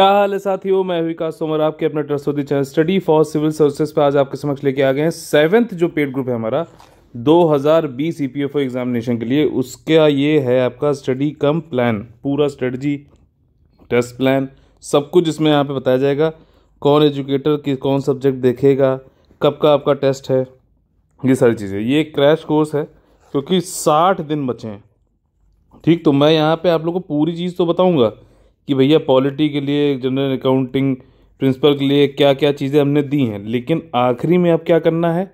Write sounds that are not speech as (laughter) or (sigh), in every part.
क्या हाल है साथियों मैं विकास तोमर आपके अपने trusty channel study for civil services पर आज आपके समक्ष लेके आ गए हैं सेवन्थ जो पेड ग्रुप है हमारा 2020 ओ एग्जामिनेशन के लिए उसका ये है आपका स्टडी कम प्लान पूरा स्ट्रेटजी टेस्ट प्लान सब कुछ इसमें यहाँ पे बताया जाएगा कौन एजुकेटर की कौन सब्जेक्ट देखेगा कब का आपका टेस्ट है ये सारी चीज़ें ये क्रैश कोर्स है क्योंकि साठ दिन बचे हैं ठीक तो मैं यहाँ पर आप लोग को पूरी चीज़ तो बताऊँगा कि भैया पॉलिटी के लिए जनरल अकाउंटिंग प्रिंसिपल के लिए क्या क्या चीज़ें हमने दी हैं लेकिन आखिरी में अब क्या करना है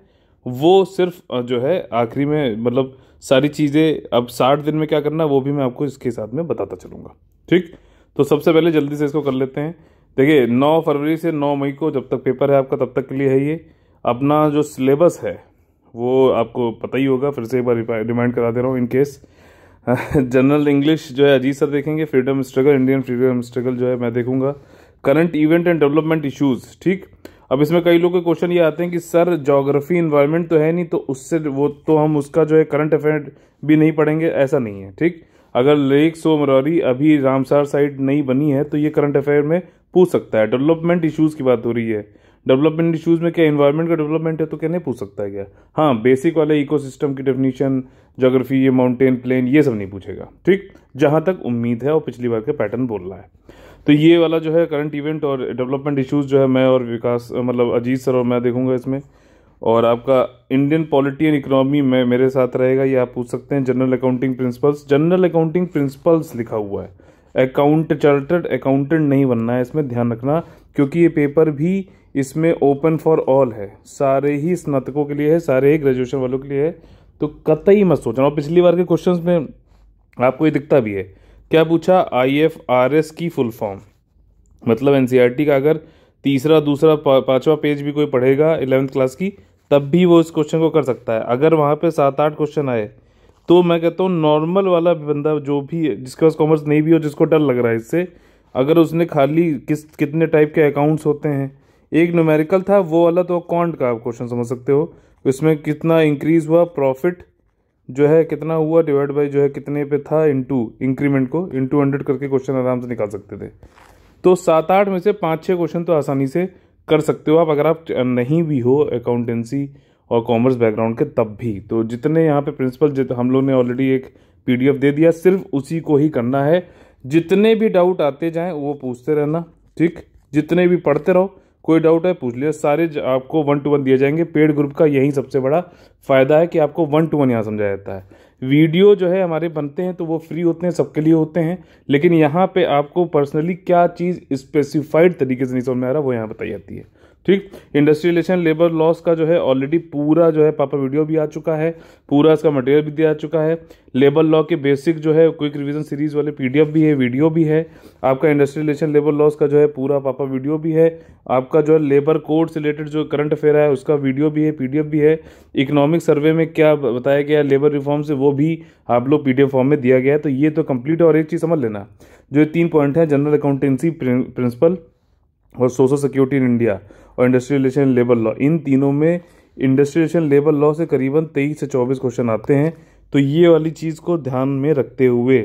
वो सिर्फ जो है आखिरी में मतलब सारी चीज़ें अब साठ दिन में क्या करना है वो भी मैं आपको इसके साथ में बताता चलूँगा ठीक तो सबसे पहले जल्दी से इसको कर लेते हैं देखिए नौ फरवरी से नौ मई को जब तक पेपर है आपका तब तक के लिए है ये अपना जो सिलेबस है वो आपको पता ही होगा फिर से एक बार रिमाइंड करा दे रहा हूँ इनकेस जनरल (laughs) इंग्लिश जो है अजीत सर देखेंगे freedom struggle Indian freedom struggle जो है मैं देखूंगा current event and development issues ठीक अब इसमें कई लोग के क्वेश्चन ये आते हैं कि सर जोग्राफी इन्वायरमेंट तो है नहीं तो उससे वो तो हम उसका जो है करंट अफेयर भी नहीं पढ़ेंगे ऐसा नहीं है ठीक अगर लेक सोमरौरी अभी रामसार साइड नहीं बनी है तो ये करंट अफेयर में पूछ सकता है डेवलपमेंट इशूज़ की बात हो रही है डेवलपमेंट इशूज़ में क्या इन्वायरमेंट का डेवलपमेंट है तो क्या नहीं पूछ सकता है क्या हाँ बेसिक वाले इकोसिस्टम की डेफिनीशन ज्योग्राफी ये माउंटेन प्लेन ये सब नहीं पूछेगा ठीक जहाँ तक उम्मीद है और पिछली बार का पैटर्न बोल रहा है तो ये वाला जो है करंट इवेंट और डेवलपमेंट इश्यूज़ जो है मैं और विकास मतलब अजीत सर और मैं देखूंगा इसमें और आपका इंडियन पॉलिटी एंड इकोनॉमी में मेरे साथ रहेगा ये आप पूछ सकते हैं general accounting principles general accounting principles लिखा हुआ है अकाउंट चार्टर्ड अकाउंटेंट नहीं बनना है इसमें ध्यान रखना क्योंकि ये पेपर भी इसमें ओपन फॉर ऑल है सारे ही स्नातकों के लिए है सारे ही ग्रेजुएशन वालों के लिए है तो कतई मत सोचना और पिछली बार के क्वेश्चन में आपको ये दिखता भी है क्या पूछा आई एफ आर एस की फुल फॉर्म मतलब एन सी आर टी का अगर तीसरा दूसरा पाँचवा पेज भी कोई पढ़ेगा इलेवेंथ क्लास की तब भी वो इस क्वेश्चन को कर सकता है अगर वहाँ पे सात आठ क्वेश्चन आए तो मैं कहता हूँ नॉर्मल वाला बंदा जो भी जिसके पास कॉमर्स नहीं भी हो जिसको डर लग रहा है इससे अगर उसने खाली किस कितने टाइप के अकाउंट्स होते हैं एक न्यूमेरिकल था वो वाला तो कॉन्ट का आप क्वेश्चन समझ सकते हो इसमें कितना इंक्रीज़ हुआ प्रॉफिट जो है कितना हुआ डिवाइड बाई जो है कितने पे था इंटू इंक्रीमेंट को इंटू हंड्रेड करके क्वेश्चन आराम से निकाल सकते थे तो सात आठ में से पाँच छः क्वेश्चन तो आसानी से कर सकते हो आप अगर आप नहीं भी हो अकाउंटेंसी और कॉमर्स बैकग्राउंड के तब भी तो जितने यहाँ पे प्रिंसिपल जित हम लोग ने ऑलरेडी एक पी दे दिया सिर्फ उसी को ही करना है जितने भी डाउट आते जाएँ वो पूछते रहना ठीक जितने भी पढ़ते रहो कोई डाउट है पूछ लिया सारे आपको वन टू वन दिए जाएंगे पेड ग्रुप का यही सबसे बड़ा फ़ायदा है कि आपको वन टू वन यहाँ समझाया जाता है वीडियो जो है हमारे बनते हैं तो वो फ्री होते हैं सबके लिए होते हैं लेकिन यहाँ पे आपको पर्सनली क्या चीज़ स्पेसिफाइड तरीके से नहीं समझ में आ रहा वो यहाँ बताई जाती है ठीक इंडस्ट्रियलेशन लेबर लॉस का जो है ऑलरेडी पूरा जो है पापा वीडियो भी आ चुका है पूरा इसका मटेरियल भी दिया चुका है लेबर लॉ के बेसिक जो है क्विक रिवीजन सीरीज वाले पीडीएफ भी है वीडियो भी है आपका इंडस्ट्रियलेशन लेबर लॉस का जो है पूरा पापा वीडियो भी है आपका जो है लेबर कोड से रिलेटेड जो करंट अफेयर है उसका वीडियो भी है पीडीएफ भी है इकोनॉमिक सर्वे में क्या बताया गया लेबर रिफॉर्म से वो भी आप लोग पीडीएफ फॉर्म में दिया गया है तो ये तो कंप्लीट और एक चीज़ समझ लेना जो तीन पॉइंट है जनरल अकाउंटेंसी प्रिंसिपल और सोशल सिक्योरिटी इन इंडिया और इंडस्ट्रियलाइजेशन लेबर लॉ इन तीनों में इंडस्ट्रियलाइजेशन लेबर लॉ से करीबन तेईस से चौबीस क्वेश्चन आते हैं तो ये वाली चीज़ को ध्यान में रखते हुए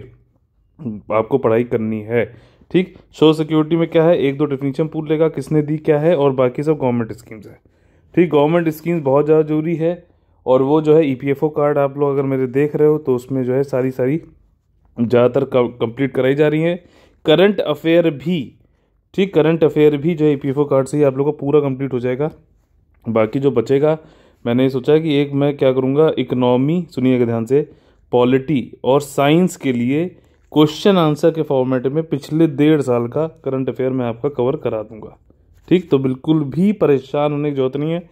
आपको पढ़ाई करनी है ठीक सोशल सिक्योरिटी में क्या है एक दो डेफिनेशन पूछ लेगा किसने दी क्या है और बाकी सब गवर्नमेंट स्कीम्स है ठीक गवर्नमेंट स्कीम्स बहुत ज़्यादा जरूरी है और वो जो है ई e कार्ड आप लोग अगर मेरे देख रहे हो तो उसमें जो है सारी सारी ज़्यादातर कंप्लीट कराई जा रही है करंट अफेयर भी ठीक करंट अफेयर भी जो है पी कार्ड से ही आप लोग का पूरा कंप्लीट हो जाएगा बाकी जो बचेगा मैंने सोचा कि एक मैं क्या करूँगा इकनॉमी सुनिएगा ध्यान से पॉलिटी और साइंस के लिए क्वेश्चन आंसर के फॉर्मेट में पिछले डेढ़ साल का करंट अफेयर मैं आपका कवर करा दूंगा ठीक तो बिल्कुल भी परेशान होने की जरूरत नहीं है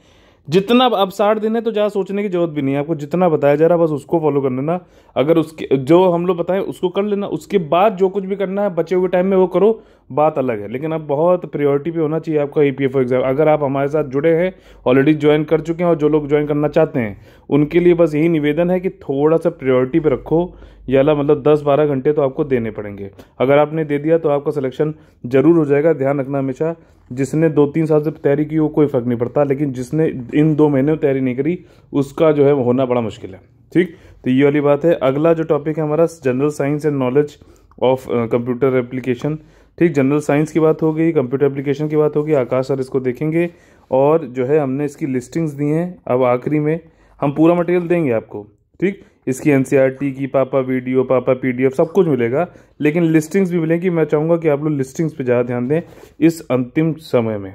जितना अब साठ दिन है तो ज़्यादा सोचने की जरूरत भी नहीं है आपको जितना बताया जा रहा है बस उसको फॉलो कर लेना अगर उसके जो हम लोग बताएं उसको कर लेना उसके बाद जो कुछ भी करना है बचे हुए टाइम में वो करो बात अलग है लेकिन अब बहुत प्रायोरिटी पे होना चाहिए आपका ई पी एफ एग्जाम अगर आप हमारे साथ जुड़े हैं ऑलरेडी ज्वाइन कर चुके हैं और जो लोग ज्वाइन करना चाहते हैं उनके लिए बस यही निवेदन है कि थोड़ा सा प्रियोरिटी पर रखो याला मतलब दस बारह घंटे तो आपको देने पड़ेंगे अगर आपने दे दिया तो आपका सिलेक्शन ज़रूर हो जाएगा ध्यान रखना हमेशा जिसने दो तीन साल से तैयारी की वो कोई फ़र्क नहीं पड़ता लेकिन जिसने इन दो महीने तैयारी नहीं करी उसका जो है होना बड़ा मुश्किल है ठीक तो ये वाली बात है अगला जो टॉपिक है हमारा general science and knowledge of computer application ठीक जनरल साइंस की बात हो गई कंप्यूटर एप्लीकेशन की बात होगी आकाश सर इसको देखेंगे और जो है हमने इसकी लिस्टिंग्स दी हैं अब आखिरी में हम पूरा मटेरियल देंगे आपको ठीक इसकी एन e की पापा वीडियो पापा पी सब कुछ मिलेगा लेकिन लिस्टिंग्स भी मिलेंगी मैं चाहूँगा कि आप लोग लिस्टिंग्स पर ज़्यादा ध्यान दें इस अंतिम समय में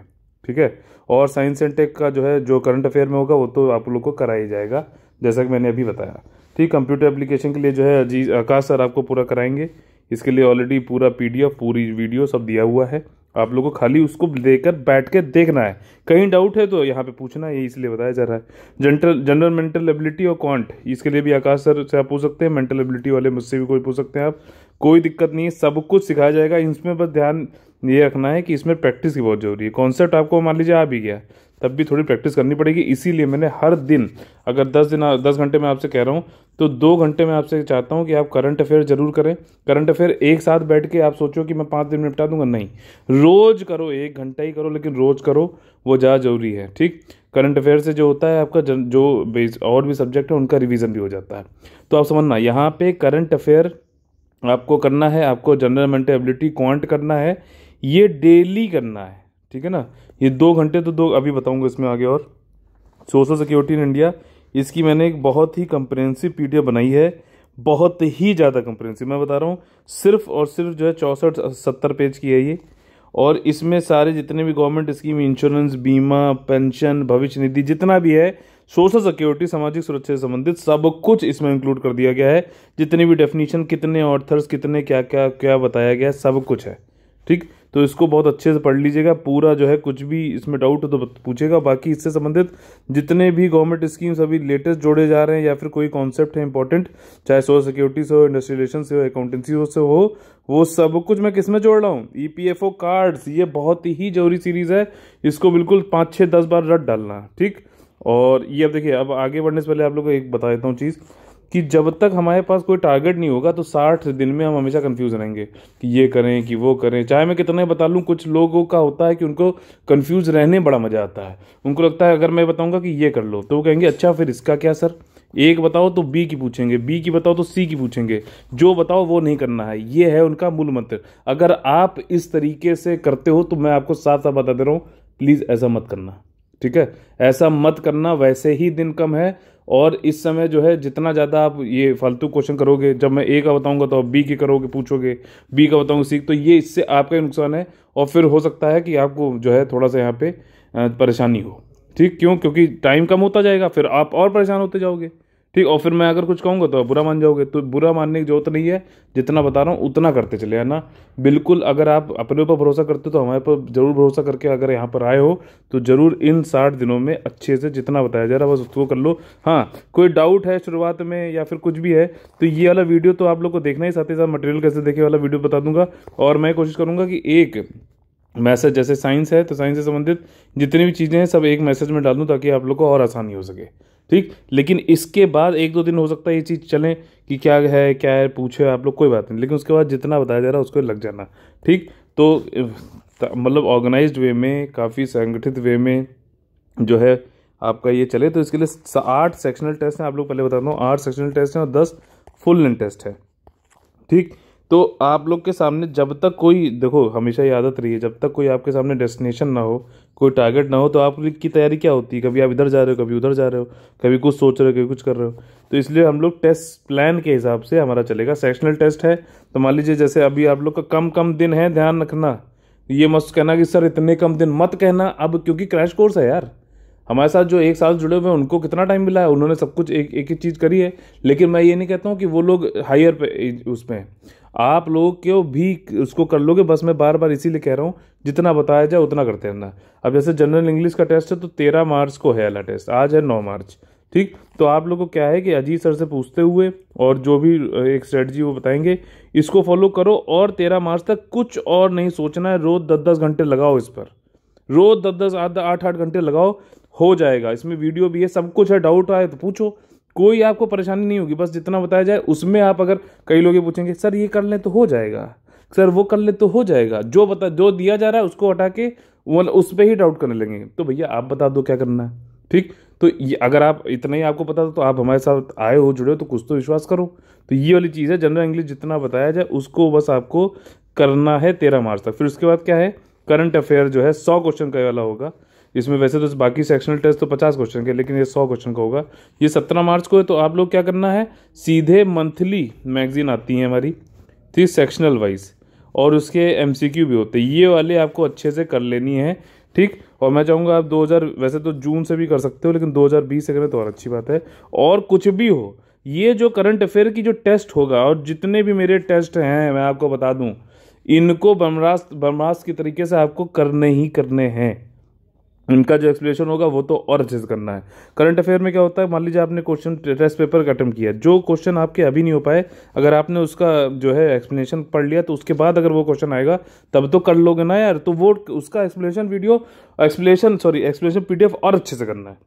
ठीक है और साइंस एंड टेक का जो है जो करंट अफेयर में होगा वो तो आप लोग को कराया जाएगा जैसा कि मैंने अभी बताया ठीक कंप्यूटर एप्लीकेशन के लिए जो है अजीज आकाश सर आपको पूरा कराएंगे इसके लिए ऑलरेडी पूरा पीडीएफ पूरी वीडियो सब दिया हुआ है आप लोगों को खाली उसको लेकर बैठ के देखना है कहीं डाउट है तो यहाँ पे पूछना है ये इसलिए बताया जा रहा है जनरल जनरल मेंटल एबिलिटी और कॉन्ट इसके लिए भी आकाश सर से आप पूछ सकते हैं मेंटल एबिलिटी वाले मुझसे भी कोई पूछ सकते हैं आप कोई दिक्कत नहीं है सब कुछ सिखाया जाएगा इसमें बस ध्यान ये रखना है कि इसमें प्रैक्टिस की बहुत ज़रूरी है कॉन्सेप्ट आपको मान लीजिए आ भी गया तब भी थोड़ी प्रैक्टिस करनी पड़ेगी इसीलिए मैंने हर दिन अगर दस दिन दस घंटे में आपसे कह रहा हूँ तो दो घंटे में आपसे चाहता हूँ कि आप करंट अफेयर जरूर करें करंट अफेयर एक साथ बैठ के आप सोचो कि मैं पाँच दिन में निपटा दूंगा नहीं रोज़ करो एक घंटा ही करो लेकिन रोज़ करो वो ज़्यादा ज़रूरी है ठीक करंट अफेयर से जो होता है आपका जो बेस और भी सब्जेक्ट है उनका रिविज़न भी हो जाता है तो आप समझना यहाँ पर करंट अफेयर आपको करना है आपको जनरल मेंटेबिलिटी क्वांट करना है ये डेली करना है ठीक है ना ये दो घंटे तो दो अभी बताऊंगा इसमें आगे और सोशल सिक्योरिटी इन इंडिया इसकी मैंने एक बहुत ही कंप्रेंसिव पी बनाई है बहुत ही ज़्यादा कंप्रेंसिव मैं बता रहा हूँ सिर्फ और सिर्फ जो है चौंसठ सत्तर पेज की है ये और इसमें सारे जितने भी गवर्नमेंट स्कीम इंश्योरेंस बीमा पेंशन भविष्य निधि जितना भी है सोशल सिक्योरिटी सामाजिक सुरक्षा से संबंधित सब कुछ इसमें इंक्लूड कर दिया गया है जितनी भी डेफिनेशन कितने ऑर्थर्स कितने क्या क्या क्या बताया गया है सब कुछ है ठीक तो इसको बहुत अच्छे से पढ़ लीजिएगा पूरा जो है कुछ भी इसमें डाउट हो तो पूछेगा बाकी इससे संबंधित जितने भी गवर्नमेंट स्कीम्स अभी लेटेस्ट जोड़े जा रहे हैं या फिर कोई कॉन्सेप्ट है इंपॉर्टेंट चाहे सोशल सिक्योरिटी से हो इंडस्ट्रियलेशन से हो अकाउंटेंसी से हो वो सब कुछ मैं किस में जोड़ रहा हूँ E P F O cards ये बहुत ही जरूरी सीरीज़ है इसको बिल्कुल पाँच छः दस बार रट डालना ठीक और ये अब देखिए अब आगे बढ़ने से पहले आप लोग को एक बता देता हूँ चीज़ कि जब तक हमारे पास कोई टारगेट नहीं होगा तो साठ दिन में हम हमेशा कंफ्यूज रहेंगे कि ये करें कि वो करें चाहे मैं कितने बता लूँ कुछ लोगों का होता है कि उनको कंफ्यूज रहने बड़ा मज़ा आता है उनको लगता है अगर मैं बताऊँगा कि ये कर लो तो वो कहेंगे अच्छा फिर इसका क्या सर एक बताओ तो बी की पूछेंगे बी की बताओ तो सी की पूछेंगे जो बताओ वो नहीं करना है ये है उनका मूल मंत्र अगर आप इस तरीके से करते हो तो मैं आपको साफ साफ बता दे रहा हूँ प्लीज़ ऐसा मत करना ठीक है ऐसा मत करना वैसे ही दिन कम है और इस समय जो है जितना ज़्यादा आप ये फालतू क्वेश्चन करोगे जब मैं ए का बताऊंगा तो आप बी के करोगे पूछोगे बी का बताऊंगा सीख तो ये इससे आपका ही नुकसान है और फिर हो सकता है कि आपको जो है थोड़ा सा यहाँ पे परेशानी हो ठीक क्यों क्योंकि टाइम कम होता जाएगा फिर आप और परेशान होते जाओगे ठीक और फिर मैं अगर कुछ कहूँगा तो बुरा मान जाओगे तो बुरा मानने की जरूरत नहीं है जितना बता रहा हूँ उतना करते चले है ना बिल्कुल अगर आप अपने ऊपर भरोसा करते हो तो हमारे पर ज़रूर भरोसा करके अगर यहाँ पर आए हो तो ज़रूर इन साठ दिनों में अच्छे से जितना बताया जा रहा है बस उसको कर लो हाँ कोई डाउट है शुरुआत में या फिर कुछ भी है तो ये वाला वीडियो तो आप लोग को देखना ही साथ ही साथ मटेरियल कैसे देखे वाला वीडियो बता दूंगा और मैं कोशिश करूँगा कि एक मैसेज जैसे साइंस है तो साइंस से संबंधित जितनी भी चीज़ें हैं सब एक मैसेज में डाल दूँ ताकि आप लोग को और आसानी हो सके ठीक लेकिन इसके बाद एक दो दिन हो सकता है ये चीज़ चलें कि क्या है क्या है पूछे आप लोग कोई बात नहीं लेकिन उसके बाद जितना बताया जा रहा है उसको लग जाना ठीक तो मतलब ऑर्गेनाइज वे में काफ़ी संगठित वे में जो है आपका ये चले तो इसके लिए आठ सेक्शनल टेस्ट हैं आप लोग पहले बताता हूँ आठ सेक्शनल टेस्ट हैं और दस फुल लेंथ टेस्ट है ठीक तो आप लोग के सामने जब तक कोई देखो हमेशा ये आदत रही है जब तक कोई आपके सामने डेस्टिनेशन ना हो कोई टारगेट ना हो तो आप की तैयारी क्या होती है कभी आप इधर जा रहे हो कभी उधर जा रहे हो कभी कुछ सोच रहे हो कभी कुछ कर रहे हो तो इसलिए हम लोग टेस्ट प्लान के हिसाब से हमारा चलेगा सेक्शनल टेस्ट है तो मान लीजिए जैसे अभी आप लोग का कम कम दिन है ध्यान रखना ये मत कहना कि सर इतने कम दिन मत कहना अब क्योंकि क्रैश कोर्स है यार हमारे साथ जो एक साल जुड़े हुए हैं उनको कितना टाइम मिला है उन्होंने सब कुछ एक एक ही चीज़ करी है लेकिन मैं ये नहीं कहता हूँ कि वो लोग हायर पे उसमें आप लोग क्यों भी उसको कर लोगे बस मैं बार बार इसीलिए कह रहा हूँ जितना बताया जाए उतना करते रहना अब जैसे जनरल इंग्लिश का टेस्ट है तो तेरह मार्च को है अला टेस्ट आज है नौ मार्च ठीक तो आप लोग को क्या है कि अजीत सर से पूछते हुए और जो भी एक स्ट्रेटजी वो बताएंगे इसको फॉलो करो और तेरह मार्च तक कुछ और नहीं सोचना है रोज़ दस दस घंटे लगाओ इस पर रोज़ दस दस आठ आठ घंटे लगाओ हो जाएगा इसमें वीडियो भी है सब कुछ है डाउट आए तो पूछो कोई आपको परेशानी नहीं होगी बस जितना बताया जाए उसमें आप अगर कई लोग ये पूछेंगे सर ये कर लें तो हो जाएगा सर वो कर ले तो हो जाएगा जो बता जो दिया जा रहा है उसको हटा के वो उस पर ही डाउट करने लगेंगे तो भैया आप बता दो क्या करना है ठीक तो ये अगर आप इतना ही आपको पता था तो आप हमारे साथ आए हो जुड़े हो तो कुछ तो विश्वास करो तो ये वाली चीज़ है जनरल इंग्लिश जितना बताया जाए उसको बस आपको करना है तेरह मार्च तक फिर उसके बाद क्या है करंट अफेयर जो है सौ क्वेश्चन का वाला होगा इसमें वैसे तो बाकी सेक्शनल टेस्ट तो पचास क्वेश्चन के लेकिन ये सौ क्वेश्चन का होगा ये सत्रह मार्च को है तो आप लोग क्या करना है सीधे मंथली मैगजीन आती है हमारी थी सेक्शनल वाइज और उसके एम भी होते हैं ये वाले आपको अच्छे से कर लेनी है ठीक और मैं चाहूँगा आप 2000 वैसे तो जून से भी कर सकते हो लेकिन 2020 से करें तो और अच्छी बात है और कुछ भी हो ये जो करंट अफेयर की जो टेस्ट होगा और जितने भी मेरे टेस्ट हैं मैं आपको बता दूं इनको ब्रह्मास्त्र ब्रह्मास्त्र के तरीके से आपको करने ही करने हैं इनका जो एक्सप्लेनेशन होगा वो तो और अच्छे से करना है करंट अफेयर में क्या होता है मान लीजिए आपने क्वेश्चन टेस्ट पेपर का अटैम्प्ट किया जो क्वेश्चन आपके अभी नहीं हो पाए अगर आपने उसका जो है एक्सप्लेनेशन पढ़ लिया तो उसके बाद अगर वो क्वेश्चन आएगा तब तो कर लोगे ना यार तो वो उसका explanation video explanation sorry explanation PDF और अच्छे से करना है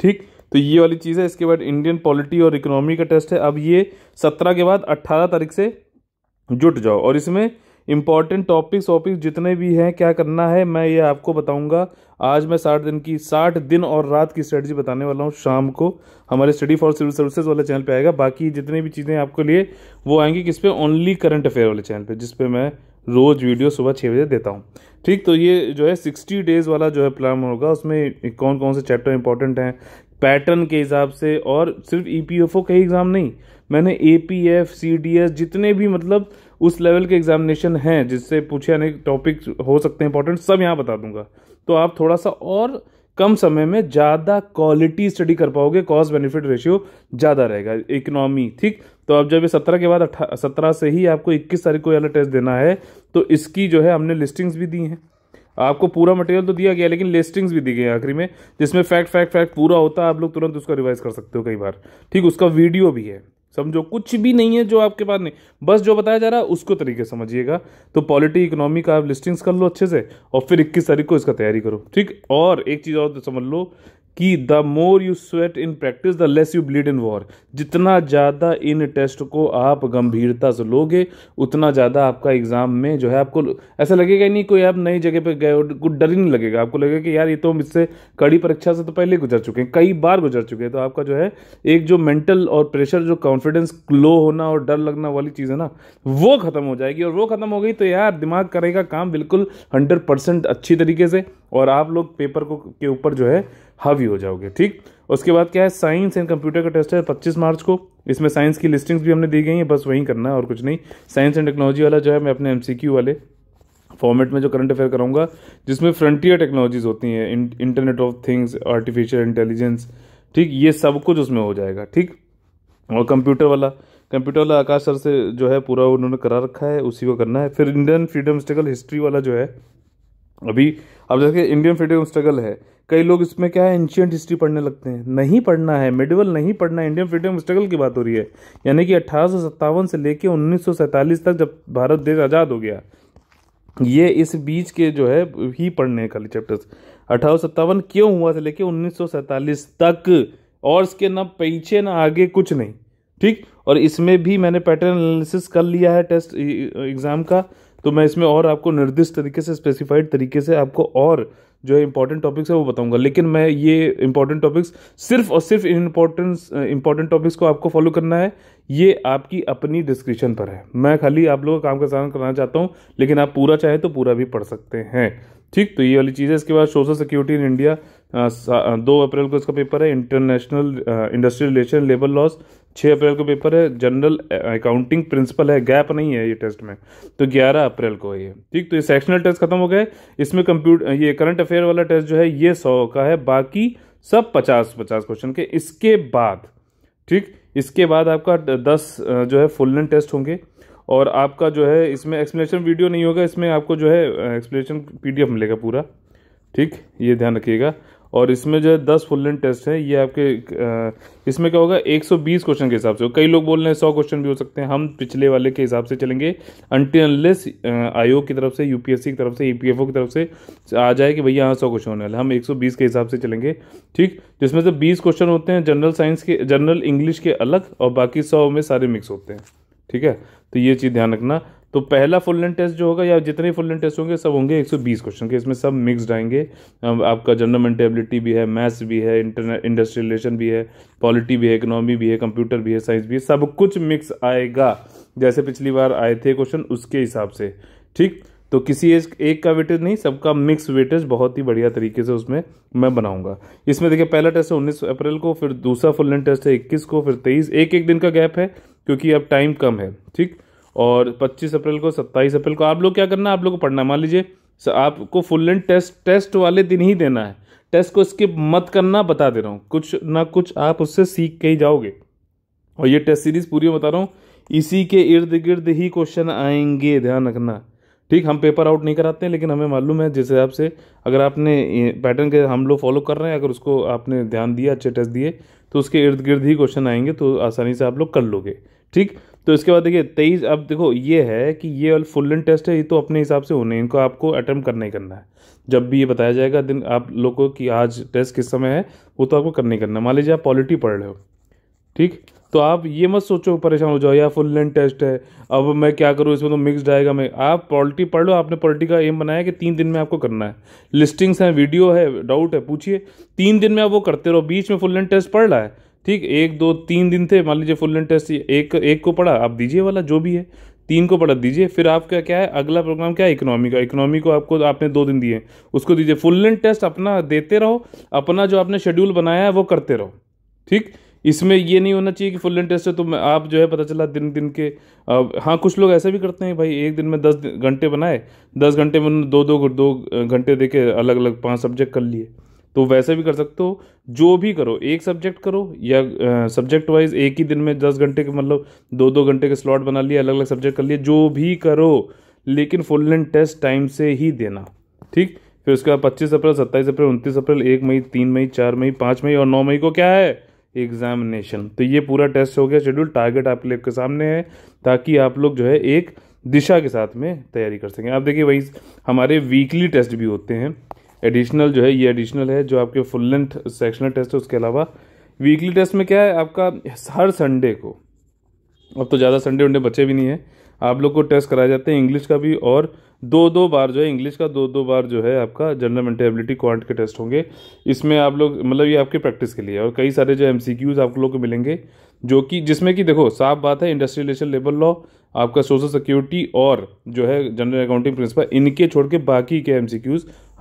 ठीक तो ये वाली चीज़ है इसके बाद इंडियन पॉलिटी और इकोनॉमी का टेस्ट है अब ये सत्रह के बाद अट्ठारह तारीख से जुट जाओ और इसमें इंपॉर्टेंट टॉपिक्स वॉपिक्स जितने भी हैं क्या करना है मैं ये आपको बताऊंगा आज मैं साठ दिन की साठ दिन और रात की स्ट्रेटजी बताने वाला हूँ शाम को हमारे स्टडी फॉर सिविल सर्विसेज वाले चैनल पे आएगा बाकी जितनी भी चीज़ें आपके लिए वो आएंगी किस पे ओनली करंट अफेयर वाले चैनल पे जिस पे मैं रोज़ वीडियो सुबह छः बजे देता हूँ ठीक तो ये जो है सिक्सटी डेज़ वाला जो है प्लान होगा उसमें कौन कौन से चैप्टर इंपॉर्टेंट हैं पैटर्न के हिसाब से और सिर्फ ई पी एफ ओ का ही एग्ज़ाम नहीं मैंने A P F C D S जितने भी मतलब उस लेवल के एग्जामिनेशन हैं जिससे पूछे अनेक टॉपिक हो सकते हैं इंपॉर्टेंट सब यहाँ बता दूंगा तो आप थोड़ा सा और कम समय में ज़्यादा क्वालिटी स्टडी कर पाओगे कॉस्ट बेनिफिट रेशियो ज़्यादा रहेगा इकोनॉमी ठीक तो अब जब ये सत्रह के बाद सत्रह से ही आपको इक्कीस तारीख को वाला टेस्ट देना है तो इसकी जो है हमने लिस्टिंग्स भी दी हैं आपको पूरा मटेरियल तो दिया गया लेकिन लिस्टिंग्स भी दी गई आखिरी में जिसमें फैक्ट फैक्ट फैक्ट पूरा होता है आप लोग तुरंत उसका रिवाइज कर सकते हो कई बार ठीक उसका वीडियो भी है समझो कुछ भी नहीं है जो आपके पास नहीं बस जो बताया जा रहा है उसको तरीके समझिएगा तो पॉलिटी इकोनॉमी का आप लिस्टिंग्स कर लो अच्छे से और फिर इक्कीस तारीख को इसका तैयारी करो ठीक और एक चीज़ और समझ लो कि the more you sweat in practice the less you bleed in war जितना ज़्यादा इन टेस्ट को आप गंभीरता से लोगे उतना ज़्यादा आपका एग्ज़ाम में जो है आपको ऐसा लगेगा ही नहीं कोई आप नई जगह पे गए हो कुछ डर ही नहीं लगेगा आपको लगेगा कि यार ये तो हम इससे कड़ी परीक्षा से तो पहले गुजर चुके हैं कई बार गुजर चुके हैं तो आपका जो है एक जो मेंटल और प्रेशर जो कॉन्फिडेंस लो होना और डर लगना वाली चीज़ है ना वो ख़त्म हो जाएगी और वो ख़त्म हो गई तो यार दिमाग करेगा काम बिल्कुल हंड्रेड अच्छी तरीके से और आप लोग पेपर को के ऊपर जो है हावी हो जाओगे ठीक उसके बाद क्या है साइंस एंड कंप्यूटर का टेस्ट है पच्चीस मार्च को इसमें साइंस की लिस्टिंग्स भी हमने दी गई हैं बस वही करना है और कुछ नहीं साइंस एंड टेक्नोलॉजी वाला जो है मैं अपने एम वाले फॉर्मेट में जो करंट अफेयर कराऊंगा जिसमें फ्रंटियर टेक्नोलॉजीज होती हैं internet of things artificial intelligence ठीक ये सब कुछ उसमें हो जाएगा ठीक और कंप्यूटर वाला कंप्यूटर वाला आकाश सर से जो है पूरा उन्होंने करा रखा है उसी को करना है फिर इंडियन फ्रीडम स्ट्रगल हिस्ट्री वाला जो है अभी अब जैसे इंडियन फ्रीडम स्ट्रगल है कई लोग इसमें क्या है एंशियंट हिस्ट्री पढ़ने लगते हैं नहीं पढ़ना है मेडिवल नहीं पढ़ना है इंडियन फ्रीडम स्ट्रगल की बात हो रही है यानी कि अट्ठारह से लेकर उन्नीस तक जब भारत देश आज़ाद हो गया ये इस बीच के जो है ही पढ़ने हैं खाली चैप्टर्स अठारह क्यों हुआ से लेके उन्नीस तक और इसके ना पीछे ना आगे कुछ नहीं ठीक और इसमें भी मैंने पैटर्न एनालिसिस कर लिया है टेस्ट एग्ज़ाम e, e, का तो मैं इसमें और आपको निर्दिष्ट तरीके से स्पेसिफाइड तरीके से आपको और जो है इंपॉर्टेंट टॉपिक्स है वो बताऊंगा लेकिन मैं ये इंपॉर्टेंट टॉपिक्स सिर्फ और सिर्फ इन इंपॉर्टेंस इंपॉर्टेंट टॉपिक्स को आपको फॉलो करना है ये आपकी अपनी डिस्क्रिप्शन पर है मैं खाली आप लोगों का काम का सामना करना चाहता हूँ लेकिन आप पूरा चाहें तो पूरा भी पढ़ सकते हैं ठीक तो ये वाली चीज़ है इसके बाद सोशल सिक्योरिटी इन इंडिया दो अप्रैल को इसका पेपर है international industrial relation labour laws छः अप्रैल को पेपर है जनरल अकाउंटिंग प्रिंसिपल है गैप नहीं है ये टेस्ट में तो ग्यारह अप्रैल को है ये ठीक तो ये सेक्शनल टेस्ट खत्म हो गए इसमें कंप्यूटर ये करंट अफेयर वाला टेस्ट जो है ये सौ का है बाकी सब पचास पचास क्वेश्चन के इसके बाद ठीक इसके बाद आपका दस जो है फुल टेस्ट होंगे और आपका जो है इसमें एक्सप्लेनेशन वीडियो नहीं होगा इसमें आपको जो है एक्सप्लेनेशन पीडीएफ मिलेगा पूरा ठीक ये ध्यान रखिएगा और इसमें जो है दस फुल लेंथ टेस्ट है ये आपके इसमें क्या होगा 120 क्वेश्चन के हिसाब से कई लोग बोल रहे हैं 100 क्वेश्चन भी हो सकते हैं हम पिछले वाले के हिसाब से चलेंगे अनलेस आयोग की तरफ से यूपीएससी की तरफ से ई e की तरफ से आ जाए कि भैया यहाँ सौ क्वेश्चन होने वाले हम 120 के हिसाब से चलेंगे ठीक जिसमें से बीस क्वेश्चन होते हैं जनरल साइंस के जनरल इंग्लिश के अलग और बाकी सौ में सारे मिक्स होते हैं ठीक है तो ये चीज़ ध्यान रखना तो पहला फुल लेंथ टेस्ट जो होगा या जितने फुल लेंथ टेस्ट होंगे सब होंगे 120 क्वेश्चन के इसमें सब मिक्सड आएंगे आपका जनरल मेंटेबिलिटी भी है मैथ्स भी है इंटरनेट इंडस्ट्रियल रिलेशन भी है पॉलिटी भी है इकोनॉमी भी है कंप्यूटर भी है साइंस भी है सब कुछ मिक्स आएगा जैसे पिछली बार आए थे क्वेश्चन उसके हिसाब से ठीक तो किसी एक, एक का वेटेज नहीं सबका मिक्स वेटेज बहुत ही बढ़िया तरीके से उसमें मैं बनाऊंगा इसमें देखिए पहला टेस्ट है उन्नीस अप्रैल को फिर दूसरा फुल लेंथ टेस्ट है इक्कीस को फिर तेईस एक एक दिन का गैप है क्योंकि अब टाइम कम है ठीक और पच्चीस अप्रैल को सत्ताईस अप्रैल को आप लोग क्या करना आप लोग को पढ़ना मान लीजिए आपको फुल लेंथ टेस्ट टेस्ट वाले दिन ही देना है टेस्ट को स्किप मत करना बता दे रहा हूँ कुछ ना कुछ आप उससे सीख के ही जाओगे और ये टेस्ट सीरीज़ पूरी बता रहा हूँ इसी के इर्द गिर्द ही क्वेश्चन आएंगे ध्यान रखना ठीक हम पेपर आउट नहीं कराते हैं लेकिन हमें मालूम है जिस हिसाब से अगर आपने पैटर्न के हम लोग फॉलो कर रहे हैं अगर उसको आपने ध्यान दिया अच्छे टेस्ट दिए तो उसके इर्द गिर्द ही क्वेश्चन आएंगे तो आसानी से आप लोग कर लोगे ठीक तो इसके बाद देखिए तेईस अब देखो ये है कि ये फुल एंड टेस्ट है ये तो अपने हिसाब से होने इनको आपको अटैम्प्ट करना ही करना है जब भी ये बताया जाएगा दिन आप लोग को कि आज टेस्ट किस समय है वो तो आपको करना ही करना मान लीजिए आप पॉलिटी पढ़ रहे हो ठीक तो आप ये मत सोचो परेशान हो जाओ या फुल लेंथ टेस्ट है अब मैं क्या करूँ इसमें तो मिक्सड आएगा मैं आप पॉलिटी पढ़ लो आपने पॉलिटी का एम बनाया कि तीन दिन में आपको करना है लिस्टिंग्स हैं वीडियो है डाउट है पूछिए तीन दिन में आप वो करते रहो बीच में फुल लेंथ टेस्ट पढ़ रहा है ठीक एक दो तीन दिन थे मान लीजिए फुल लेंथ टेस्ट एक एक को पढ़ा आप दीजिए वाला जो भी है तीन को पढ़ा दीजिए फिर आपका क्या है अगला प्रोग्राम क्या है इकोनॉमी का इकोनॉमी को आपको आपने दो दिन दिए उसको दीजिए फुल लेंथ टेस्ट अपना देते रहो अपना जो आपने शेड्यूल बनाया है वो करते रहो ठीक इसमें ये नहीं होना चाहिए कि फुल एंड टेस्ट है तो आप जो है पता चला दिन दिन के हाँ कुछ लोग ऐसा भी करते हैं भाई एक दिन में दस घंटे बनाए दस घंटे में उन्होंने दो दो दो घंटे दे के अलग अलग पाँच सब्जेक्ट कर लिए तो वैसे भी कर सकते हो जो भी करो एक सब्जेक्ट करो या सब्जेक्ट वाइज एक ही दिन में दस घंटे के मतलब दो दो घंटे के स्लॉट बना लिए अलग अलग सब्जेक्ट कर लिए जो भी करो लेकिन फुल एंड टेस्ट टाइम से ही देना ठीक फिर उसके बाद पच्चीस अप्रैल सत्ताईस अप्रैल उनतीस अप्रैल एक मई तीन मई चार मई पाँच मई और नौ मई को क्या है एग्जामिनेशन तो ये पूरा टेस्ट हो गया शेड्यूल टारगेट आप लोग के सामने है ताकि आप लोग जो है एक दिशा के साथ में तैयारी कर सकें आप देखिए वही हमारे वीकली टेस्ट भी होते हैं एडिशनल जो है ये एडिशनल है जो आपके फुल लेंथ सेक्शनल टेस्ट है उसके अलावा वीकली टेस्ट में क्या है आपका हर संडे को अब तो ज़्यादा संडे उंडे बचे भी नहीं है आप लोग को टेस्ट कराए जाते हैं इंग्लिश का भी और दो दो बार जो है इंग्लिश का दो दो बार जो है आपका जनरल मेंटेबिलिटी क्वांट के टेस्ट होंगे इसमें आप लोग मतलब ये आपके प्रैक्टिस के लिए और कई सारे जो एम आप लोग को मिलेंगे जो कि जिसमें कि देखो साफ बात है इंडस्ट्रियलेशन लेबर लॉ आपका सोशल सिक्योरिटी और जो है जनरल अकाउंटिंग प्रिंसिपल इनके छोड़ के बाकी के एम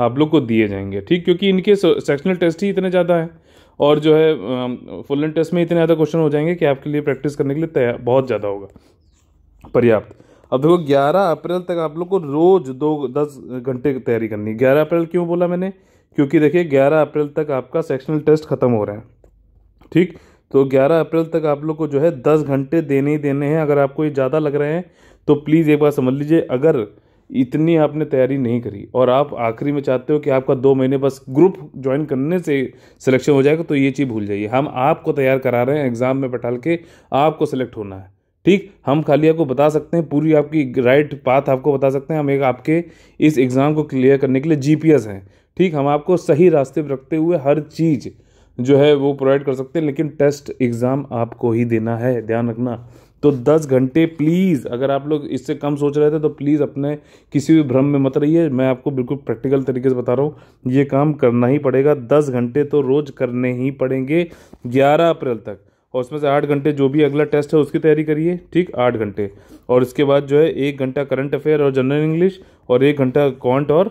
आप लोग को दिए जाएंगे ठीक क्योंकि इनके सेक्शनल टेस्ट ही इतने ज़्यादा हैं और जो है फुल एंड टेस्ट में इतने ज़्यादा क्वेश्चन हो जाएंगे कि आपके लिए प्रैक्टिस करने के लिए तैयार बहुत ज़्यादा होगा पर्याप्त अब देखो 11 अप्रैल तक आप लोग को रोज दो दस घंटे की तैयारी करनी है ग्यारह अप्रैल क्यों बोला मैंने क्योंकि देखिए 11 अप्रैल तक आपका सेक्शनल टेस्ट खत्म हो रहा है ठीक तो 11 अप्रैल तक आप लोग को जो है 10 घंटे देने ही देने हैं अगर आपको ये ज़्यादा लग रहे हैं तो प्लीज़ एक बार समझ लीजिए अगर इतनी आपने तैयारी नहीं करी और आप आखिरी में चाहते हो कि आपका दो महीने बस ग्रुप ज्वाइन करने से सिलेक्शन हो जाएगा तो ये चीज़ भूल जाइए हम आपको तैयार करा रहे हैं एग्ज़ाम में बैठाल के आपको सिलेक्ट होना है ठीक हम खाली आपको बता सकते हैं पूरी आपकी राइट पाथ आपको बता सकते हैं हम एक आपके इस एग्ज़ाम को क्लियर करने के लिए जीपीएस हैं ठीक हम आपको सही रास्ते पर रखते हुए हर चीज़ जो है वो प्रोवाइड कर सकते हैं लेकिन टेस्ट एग्ज़ाम आपको ही देना है ध्यान रखना तो 10 घंटे प्लीज़ अगर आप लोग इससे कम सोच रहे थे तो प्लीज़ अपने किसी भी भ्रम में मत रहिए मैं आपको बिल्कुल प्रैक्टिकल तरीके से बता रहा हूँ ये काम करना ही पड़ेगा 10 घंटे तो रोज़ करने ही पड़ेंगे 11 अप्रैल तक और उसमें से आठ घंटे जो भी अगला टेस्ट है उसकी तैयारी करिए ठीक आठ घंटे और इसके बाद जो है एक घंटा करंट अफेयर और जनरल इंग्लिश और एक घंटा कॉन्ट और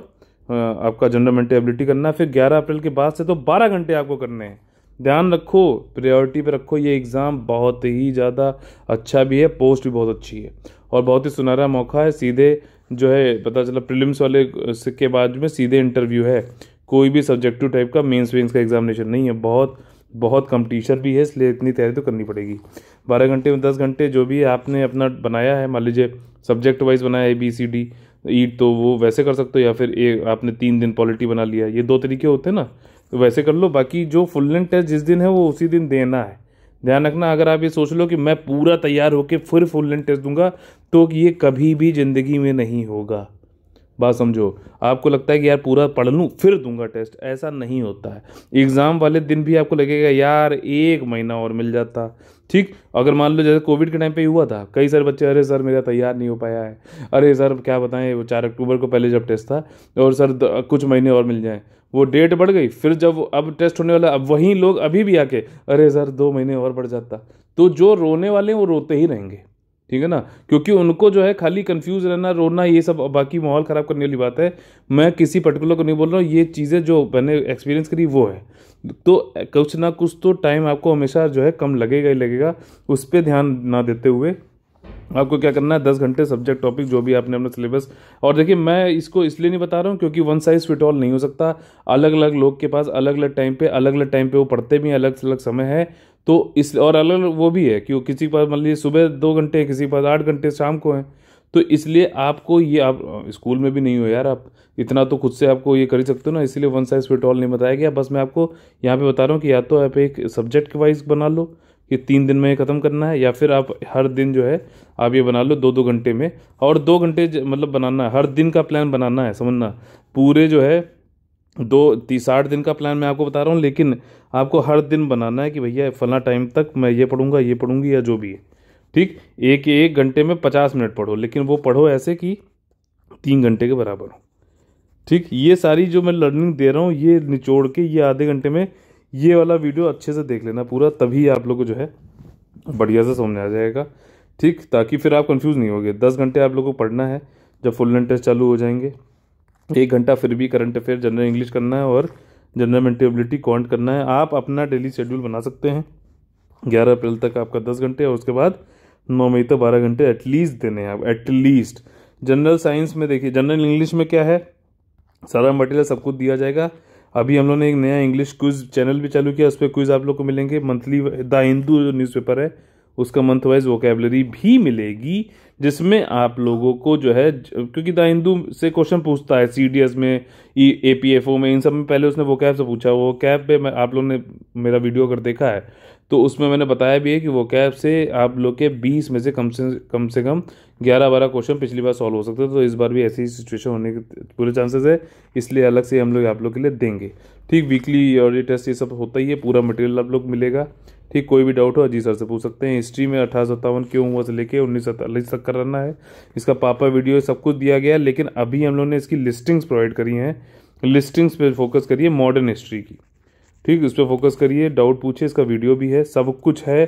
आपका जनरल मेंटेबिलिटी करना है फिर ग्यारह अप्रैल के बाद से तो बारह घंटे आपको करने हैं ध्यान रखो प्रायोरिटी पे रखो ये एग्ज़ाम बहुत ही ज़्यादा अच्छा भी है पोस्ट भी बहुत अच्छी है और बहुत ही सुनहरा मौका है सीधे जो है पता चला प्रीलिम्स वाले के बाद में सीधे इंटरव्यू है कोई भी सब्जेक्टिव टाइप का मेंस वेंस का एग्जामिनेशन नहीं है बहुत बहुत कम टीचर भी है इसलिए इतनी तैयारी तो करनी पड़ेगी बारह घंटे में दस घंटे जो भी आपने अपना बनाया है मान लीजिए सब्जेक्ट वाइज बनाया ए बी सी डी ईट तो वो वैसे कर सकते हो या फिर ए आपने तीन दिन पॉलिटी बना लिया ये दो तरीके होते हैं ना तो वैसे कर लो बाकी जो फुल लेंथ टेस्ट जिस दिन है वो उसी दिन देना है ध्यान रखना अगर आप ये सोच लो कि मैं पूरा तैयार होकर फिर फुल लेंथ टेस्ट दूंगा तो ये कभी भी ज़िंदगी में नहीं होगा बात समझो आपको लगता है कि यार पूरा पढ़ लूँ फिर दूंगा टेस्ट ऐसा नहीं होता है एग्ज़ाम वाले दिन भी आपको लगेगा यार एक महीना और मिल जाता ठीक अगर मान लो जैसे कोविड के टाइम पे हुआ था कई सारे बच्चे अरे सर मेरा तैयार नहीं हो पाया है अरे सर क्या बताएं वो चार अक्टूबर को पहले जब टेस्ट था और सर कुछ महीने और मिल जाएँ वो डेट बढ़ गई फिर जब अब टेस्ट होने वाला अब वहीं लोग अभी भी आके अरे सर दो महीने और बढ़ जाता तो जो रोने वाले हैं वो रोते ही रहेंगे ठीक है ना क्योंकि उनको जो है खाली कंफ्यूज रहना रोना ये सब बाकी माहौल ख़राब करने वाली बात है मैं किसी पर्टिकुलर को नहीं बोल रहा हूँ ये चीज़ें जो मैंने एक्सपीरियंस करी वो है तो कुछ ना कुछ तो टाइम आपको हमेशा जो है कम लगेगा ही लगेगा उस पर ध्यान ना देते हुए आपको क्या करना है दस घंटे सब्जेक्ट टॉपिक जो भी आपने अपना सिलेबस और देखिए मैं इसको इसलिए नहीं बता रहा हूँ क्योंकि वन साइज़ फिट ऑल नहीं हो सकता अलग अलग लोग के पास अलग अलग टाइम पे अलग अलग टाइम पे वो पढ़ते भी हैं अलग अलग समय है तो इस और अलग अलग वो भी है कि किसी के पास मान लीजिए सुबह दो घंटे किसी के पास आठ घंटे शाम को हैं तो इसलिए आपको ये आप स्कूल में भी नहीं हो यार आप इतना तो खुद से आपको ये कर ही सकते हो ना इसलिए वन साइज़ फिट ऑल नहीं बताया गया बस मैं आपको यहाँ पे बता रहा हूँ कि या तो आप एक सब्जेक्ट वाइज बना लो कि तीन दिन में ये ख़त्म करना है या फिर आप हर दिन जो है आप ये बना लो दो दो घंटे में और दो घंटे मतलब बनाना है हर दिन का प्लान बनाना है समझना पूरे जो है दो तीस साठ दिन का प्लान मैं आपको बता रहा हूँ लेकिन आपको हर दिन बनाना है कि भैया फला टाइम तक मैं ये पढ़ूँगा ये पढ़ूँगी या जो भी है ठीक एक एक घंटे में पचास मिनट पढ़ो लेकिन वो पढ़ो ऐसे कि तीन घंटे के बराबर हो ठीक ये सारी जो मैं लर्निंग दे रहा हूँ ये निचोड़ के ये आधे घंटे में ये वाला वीडियो अच्छे से देख लेना पूरा तभी आप लोग को जो है बढ़िया से समझ आ जाएगा ठीक ताकि फिर आप कंफ्यूज नहीं होगे दस घंटे आप लोग को पढ़ना है जब फुल लेंथ टेस्ट चालू हो जाएंगे एक घंटा फिर भी करंट अफेयर जनरल इंग्लिश करना है और जनरल मेंटेबिलिटी कॉन्ट करना है आप अपना डेली शेड्यूल बना सकते हैं ग्यारह अप्रैल तक आपका दस घंटे और उसके बाद नौ मई तक बारह घंटे एटलीस्ट देने हैं आप एटलीस्ट जनरल साइंस में देखिए जनरल इंग्लिश में क्या है सारा मटेरियल सब कुछ दिया जाएगा अभी हम लोग ने एक नया इंग्लिश क्विज चैनल भी चालू किया उस पर क्विज आप लोग को मिलेंगे मंथली द हिंदू जो न्यूज़पेपर है उसका मंथ वाइज वोकेबलरी भी मिलेगी जिसमें आप लोगों को जो है क्योंकि द हिंदू से क्वेश्चन पूछता है सी डी एस में ई ए पी एफ ओ में इन सब में पहले उसने वो कैब से पूछा वो कैब पे मैं आप लोगों ने मेरा वीडियो अगर देखा है तो उसमें मैंने बताया भी है कि वो कैब से आप लोग के बीस में से कम से कम से कम ग्यारह बारह क्वेश्चन पिछली बार सॉल्व हो सकते हैं तो इस बार भी ऐसी सिचुएशन होने के पूरे चांसेस है इसलिए अलग से हम लोग आप लोग के लिए देंगे ठीक वीकली और ये टेस्ट ये सब होता ही है पूरा मटेरियल आप लोग मिलेगा ठीक कोई भी डाउट हो अजी सर से पूछ सकते हैं हिस्ट्री में अठारह सत्तावन क्यों हुआ से लेके उन्नीस सैतालीस तक करना है इसका पापा वीडियो सब कुछ दिया गया लेकिन अभी हम लोग ने इसकी लिस्टिंग्स प्रोवाइड करी हैं लिस्टिंग्स पर फोकस करिए मॉडर्न हिस्ट्री की ठीक उस पर फोकस करिए डाउट पूछिए इसका वीडियो भी है सब कुछ है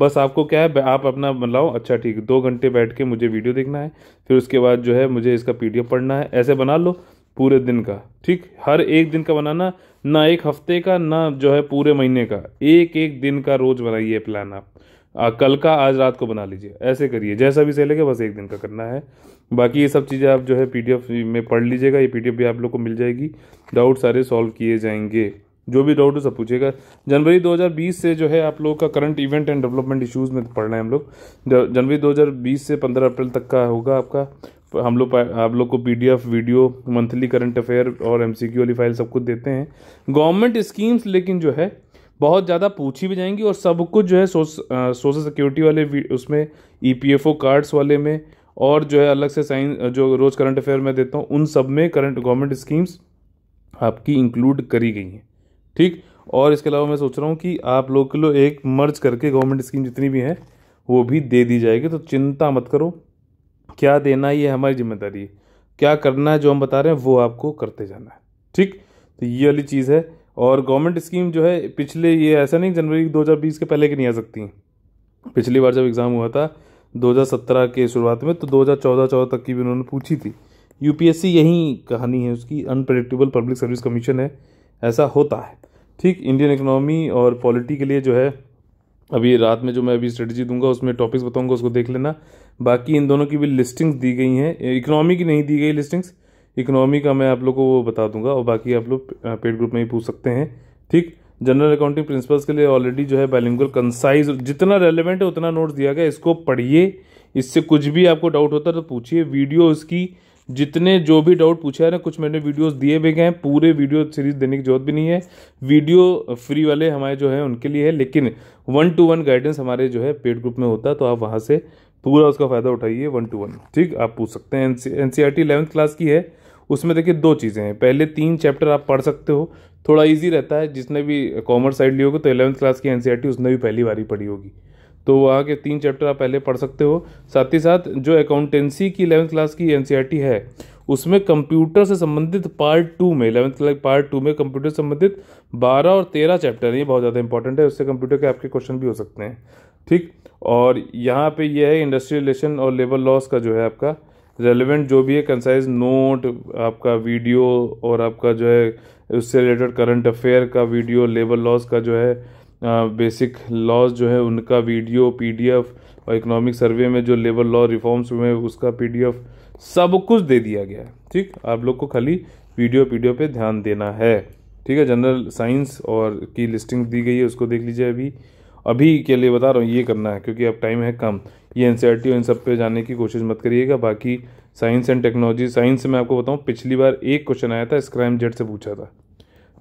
बस आपको क्या है आप अपना बनाओ मतलब अच्छा ठीक दो घंटे बैठ के मुझे वीडियो देखना है फिर उसके बाद जो है मुझे इसका पीडीएफ पढ़ना है ऐसे बना लो पूरे दिन का ठीक हर एक दिन का बनाना ना एक हफ्ते का ना जो है पूरे महीने का एक एक दिन का रोज़ बनाइए प्लान आप आ, कल का आज रात को बना लीजिए ऐसे करिए जैसा भी सहलेगा बस एक दिन का करना है बाकी ये सब चीज़ें आप जो है पीडीएफ में पढ़ लीजिएगा ये पीडीएफ भी आप लोग को मिल जाएगी डाउट सारे सॉल्व किए जाएंगे जो भी डाउट है सब पूछेगा जनवरी 2020 से जो है आप लोग का current event and development issues में पढ़ रहे हैं हम लोग जनवरी 2020 से 15 अप्रैल तक का होगा आपका हम लोग आप लोग को PDF video monthly current affair और एम वाली फाइल सब कुछ देते हैं गवर्नमेंट स्कीम्स लेकिन जो है बहुत ज़्यादा पूछी भी जाएंगी और सब कुछ जो है सोशल सिक्योरिटी वाले उसमें ई e कार्ड्स वाले में और जो है अलग से साइन जो रोज़ करंट अफेयर में देता हूँ उन सब में करंट गवर्नमेंट स्कीम्स आपकी इंक्लूड करी गई हैं ठीक और इसके अलावा मैं सोच रहा हूँ कि आप लोग के लिए एक मर्ज करके गवर्नमेंट स्कीम जितनी भी हैं वो भी दे दी जाएगी तो चिंता मत करो क्या देना ये हमारी जिम्मेदारी है क्या करना है जो हम बता रहे हैं वो आपको करते जाना है ठीक तो ये वाली चीज़ है और गवर्नमेंट स्कीम जो है पिछले ये ऐसा नहीं जनवरी 2020 के पहले की नहीं आ सकती पिछली बार जब एग्ज़ाम हुआ था 2017 के शुरुआत में तो 2014-14 तक की भी उन्होंने पूछी थी यूपीएससी यही कहानी है उसकी अनप्रडिक्टेबल पब्लिक सर्विस कमीशन है ऐसा होता है ठीक इंडियन इकोनॉमी और पॉलिटी के लिए जो है अभी रात में जो मैं अभी स्ट्रेटजी दूंगा उसमें टॉपिक्स बताऊंगा उसको देख लेना बाकी इन दोनों की भी लिस्टिंग्स दी गई हैं इकोनॉमी की नहीं दी गई लिस्टिंग्स इकोनॉमी का मैं आप लोग को वो बता दूंगा और बाकी आप लोग पेड ग्रुप में ही पूछ सकते हैं ठीक जनरल अकाउंटिंग प्रिंसिपल्स के लिए ऑलरेडी जो है बैलिंगल कंसाइज जितना रेलिवेंट है उतना नोट्स दिया गया इसको पढ़िए इससे कुछ भी आपको डाउट होता है तो पूछिए वीडियो इसकी जितने जो भी डाउट पूछे हैं ना कुछ मैंने वीडियोस दिए भी गए हैं पूरे वीडियो सीरीज देने की जरूरत भी नहीं है वीडियो फ्री वाले हमारे जो है उनके लिए है लेकिन वन टू वन गाइडेंस हमारे जो है पेड ग्रुप में होता है तो आप वहाँ से पूरा उसका फ़ायदा उठाइए वन टू वन ठीक आप पूछ सकते हैं N C R T eleventh class की है उसमें देखिए दो चीज़ें हैं पहले तीन चैप्टर आप पढ़ सकते हो थोड़ा इजी रहता है जिसने भी कॉमर्स साइड ली होगी तो इलेवंथ क्लास की एन e उसने भी पहली बार ही पढ़ी होगी तो वहाँ के तीन चैप्टर आप पहले पढ़ सकते हो साथ ही साथ जो अकाउंटेंसी की इलेवंथ क्लास की एन e है उसमें कंप्यूटर से संबंधित पार्ट टू में इलेवंथ क्लास पार्ट टू में कंप्यूटर से संबंधित बारह और तेरह चैप्टर ये बहुत ज़्यादा इंपॉर्टेंट है उससे कंप्यूटर के आपके क्वेश्चन भी हो सकते हैं ठीक और यहाँ पे ये है इंडस्ट्रियल रिलेशन और लेबर लॉस का जो है आपका रेलिवेंट जो भी है कंसाइज नोट आपका वीडियो और आपका जो है उससे रिलेटेड करंट अफेयर का वीडियो लेबर लॉस का जो है बेसिक लॉज जो है उनका वीडियो पीडीएफ और इकोनॉमिक सर्वे में जो लेबर लॉ रिफॉर्म्स हुए उसका पीडीएफ सब कुछ दे दिया गया है ठीक आप लोग को खाली वीडियो पीडीएफ पे ध्यान देना है ठीक है जनरल साइंस और की लिस्टिंग दी गई है उसको देख लीजिए अभी अभी के लिए बता रहा हूँ ये करना है क्योंकि अब टाइम है कम ये एन सी इन सब पे जाने की कोशिश मत करिएगा बाकी साइंस एंड टेक्नोलॉजी साइंस से मैं आपको बताऊँ पिछली बार एक क्वेश्चन आया था स्क्राइम जेट से पूछा था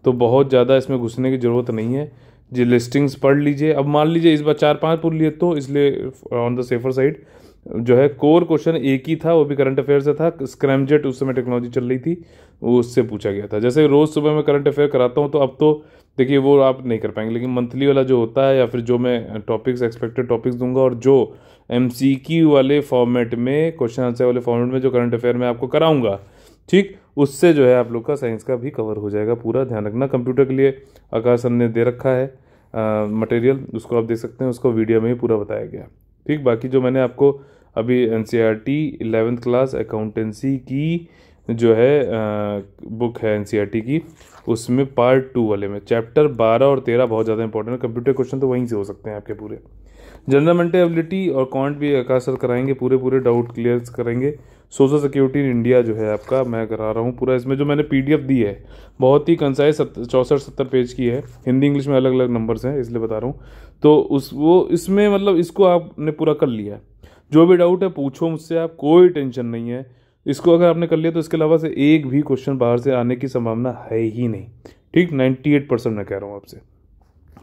तो बहुत ज़्यादा इसमें घुसने की ज़रूरत नहीं है जी लिस्टिंग्स पढ़ लीजिए अब मान लीजिए इस बार चार पाँच पूछ लिए तो इसलिए ऑन द सेफर साइड जो है कोर क्वेश्चन एक ही था वो भी करंट अफेयर से था स्क्रैमजेट उस समय टेक्नोलॉजी चल रही थी वो उससे पूछा गया था जैसे रोज़ सुबह मैं करंट अफेयर कराता हूँ तो अब तो देखिए वो आप नहीं कर पाएंगे लेकिन मंथली वाला जो होता है या फिर जो मैं टॉपिक्स एक्सपेक्टेड टॉपिक्स दूंगा और जो एम वाले फॉर्मेट में क्वेश्चन आंसर वाले फॉर्मेट में जो करंट अफेयर में आपको कराऊंगा ठीक उससे जो है आप लोग का साइंस का भी कवर हो जाएगा पूरा ध्यान रखना कंप्यूटर के लिए आकाश सर ने दे रखा है मटेरियल उसको आप देख सकते हैं उसको वीडियो में ही पूरा बताया गया ठीक बाकी जो मैंने आपको अभी N C R T eleventh class accountancy की जो है आ, बुक है एन सी आर टी की उसमें पार्ट टू वाले में चैप्टर बारह और तेरह बहुत ज़्यादा इंपॉर्टेंट है कंप्यूटर क्वेश्चन तो वहीं से हो सकते हैं आपके पूरे जनरल मेंटेबिलिटी और कॉन्ट भी आकाश सर कराएंगे पूरे पूरे डाउट क्लियर करेंगे सोशल सिक्योरिटी इन इंडिया जो है आपका मैं करा रहा हूँ पूरा इसमें जो मैंने पी दी है बहुत ही कंसाइज चौंसठ सत्तर पेज की है हिंदी इंग्लिश में अलग अलग नंबर्स हैं इसलिए बता रहा हूँ तो उस वो इसमें मतलब इसको आपने पूरा कर लिया है जो भी डाउट है पूछो मुझसे आप कोई टेंशन नहीं है इसको अगर आपने कर लिया तो इसके अलावा से एक भी क्वेश्चन बाहर से आने की संभावना है ही नहीं ठीक नाइन्टी एट परसेंट मैं कह रहा हूँ आपसे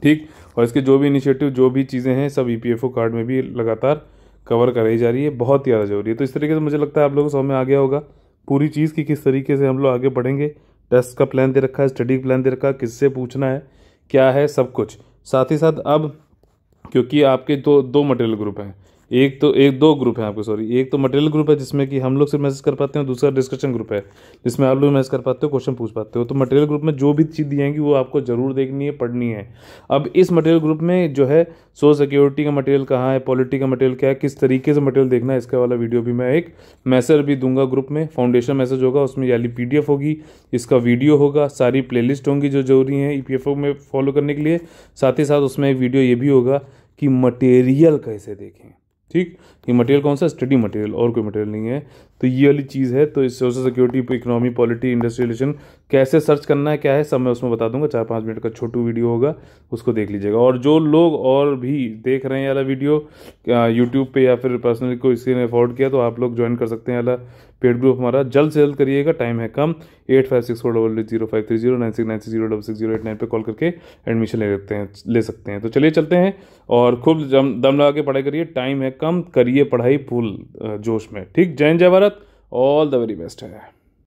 ठीक और इसके जो भी इनिशिएटिव जो भी चीज़ें हैं सब ई e कार्ड में भी लगातार कवर कराई जा रही है बहुत ही ज़्यादा जरूरी है तो इस तरीके से मुझे लगता है आप लोगों को समय में आ गया होगा पूरी चीज़ की किस तरीके से हम लोग आगे बढ़ेंगे टेस्ट का प्लान दे रखा है स्टडी प्लान दे रखा है किससे पूछना है क्या है सब कुछ साथ ही साथ अब क्योंकि आपके दो दो मटेरियल ग्रुप हैं एक तो एक दो ग्रुप है आपके सॉरी एक तो मटेरियल ग्रुप है जिसमें कि हम लोग सिर्फ मैसेज कर पाते हैं दूसरा डिस्कशन ग्रुप है जिसमें आप लोग मैसेज कर पाते हो क्वेश्चन पूछ पाते हो तो मटेरियल ग्रुप में जो भी चीज़ दी जाएंगी वो आपको ज़रूर देखनी है पढ़नी है अब इस मटेरियल ग्रुप में जो है सो सिक्योरिटी का मटेरियल कहाँ है पॉलिटी का मटेरियल क्या है किस तरीके से मटेरियल देखना है इसका वाला वीडियो भी मैं एक मैसेज भी दूंगा ग्रुप में फाउंडेशन मैसेज होगा उसमें याली पी होगी इसका वीडियो होगा सारी प्ले होंगी जो जरूरी है ई e में फॉलो करने के लिए साथ ही साथ उसमें एक वीडियो ये भी होगा कि मटेरियल कैसे देखें ठीक ये मटेरियल कौन सा स्टडी मटेरियल और कोई मटेरियल नहीं है तो ये वाली चीज़ है तो इस social security economy polity industrialization कैसे सर्च करना है क्या है सब मैं उसमें बता दूंगा चार पाँच मिनट का छोटू वीडियो होगा उसको देख लीजिएगा और जो लोग और भी देख रहे हैं वाला वीडियो यूट्यूब पे या फिर पर्सनली को इसी ने अफोर्ड किया तो आप लोग ज्वाइन कर सकते हैं वाला पेड ग्रुप हमारा जल्द से जल्द करिएगा टाइम है कम eight five six four double eight zero five three zero nine six nine six zero double six zero eight nine पर कॉल करके एडमिशन ले सकते हैं ले सकते हैं तो चलिए चलते हैं और खूब दम दम लगा के पढ़ाई करिए टाइम है कम करिए पढ़ाई फुल जोश में ठीक जय जय Bharat all the very best है